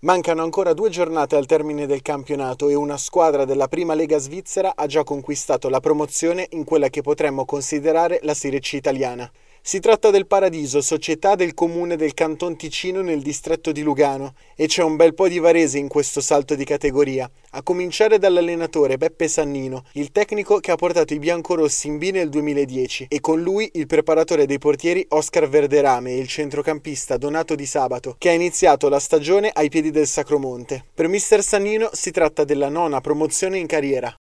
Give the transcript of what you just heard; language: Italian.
Mancano ancora due giornate al termine del campionato e una squadra della prima Lega svizzera ha già conquistato la promozione in quella che potremmo considerare la Serie C italiana. Si tratta del Paradiso, società del comune del Canton Ticino nel distretto di Lugano e c'è un bel po' di varese in questo salto di categoria, a cominciare dall'allenatore Beppe Sannino, il tecnico che ha portato i biancorossi in B nel 2010 e con lui il preparatore dei portieri Oscar Verderame e il centrocampista Donato Di Sabato, che ha iniziato la stagione ai piedi del Sacromonte. Per mister Sannino si tratta della nona promozione in carriera.